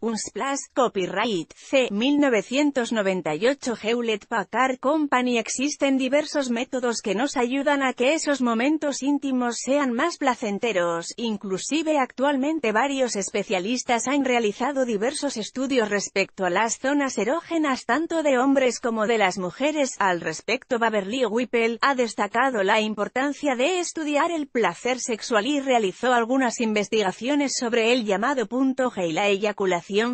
un splash, copyright, C. 1998 Hewlett Packard Company Existen diversos métodos que nos ayudan a que esos momentos íntimos sean más placenteros, inclusive actualmente varios especialistas han realizado diversos estudios respecto a las zonas erógenas tanto de hombres como de las mujeres. Al respecto Beverly Whipple ha destacado la importancia de estudiar el placer sexual y realizó algunas investigaciones sobre el llamado punto G y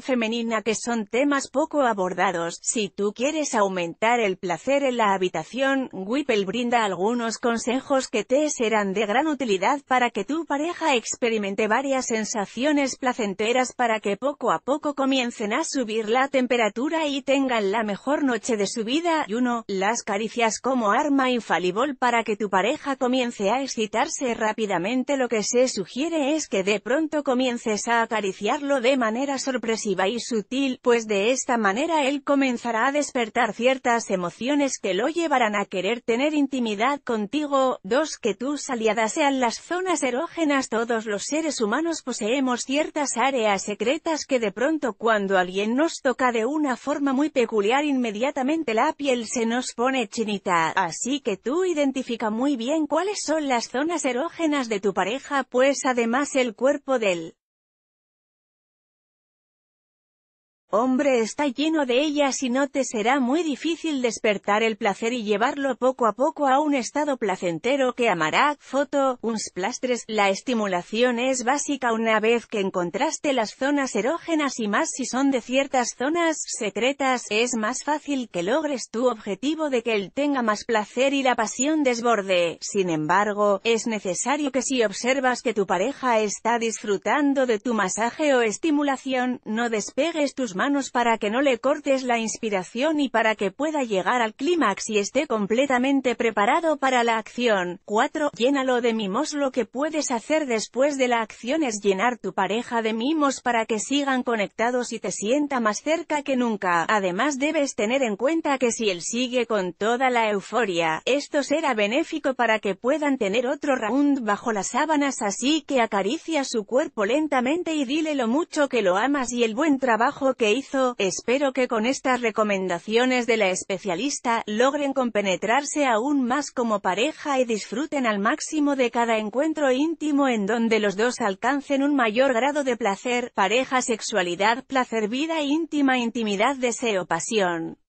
femenina que son temas poco abordados. Si tú quieres aumentar el placer en la habitación, Whipple brinda algunos consejos que te serán de gran utilidad para que tu pareja experimente varias sensaciones placenteras para que poco a poco comiencen a subir la temperatura y tengan la mejor noche de su vida. Y 1. Las caricias como arma infalible para que tu pareja comience a excitarse rápidamente lo que se sugiere es que de pronto comiences a acariciarlo de manera sorpresiva y sutil, pues de esta manera él comenzará a despertar ciertas emociones que lo llevarán a querer tener intimidad contigo. dos Que tus aliadas sean las zonas erógenas. Todos los seres humanos poseemos ciertas áreas secretas que de pronto cuando alguien nos toca de una forma muy peculiar inmediatamente la piel se nos pone chinita. Así que tú identifica muy bien cuáles son las zonas erógenas de tu pareja, pues además el cuerpo del hombre está lleno de ellas y no te será muy difícil despertar el placer y llevarlo poco a poco a un estado placentero que amará. Foto, uns plastres. La estimulación es básica una vez que encontraste las zonas erógenas y más si son de ciertas zonas secretas, es más fácil que logres tu objetivo de que él tenga más placer y la pasión desborde. Sin embargo, es necesario que si observas que tu pareja está disfrutando de tu masaje o estimulación, no despegues tus manos para que no le cortes la inspiración y para que pueda llegar al clímax y esté completamente preparado para la acción. 4. Llénalo de mimos Lo que puedes hacer después de la acción es llenar tu pareja de mimos para que sigan conectados y te sienta más cerca que nunca. Además debes tener en cuenta que si él sigue con toda la euforia, esto será benéfico para que puedan tener otro round bajo las sábanas así que acaricia su cuerpo lentamente y dile lo mucho que lo amas y el buen trabajo que hizo, espero que con estas recomendaciones de la especialista, logren compenetrarse aún más como pareja y disfruten al máximo de cada encuentro íntimo en donde los dos alcancen un mayor grado de placer, pareja sexualidad placer vida íntima intimidad deseo pasión.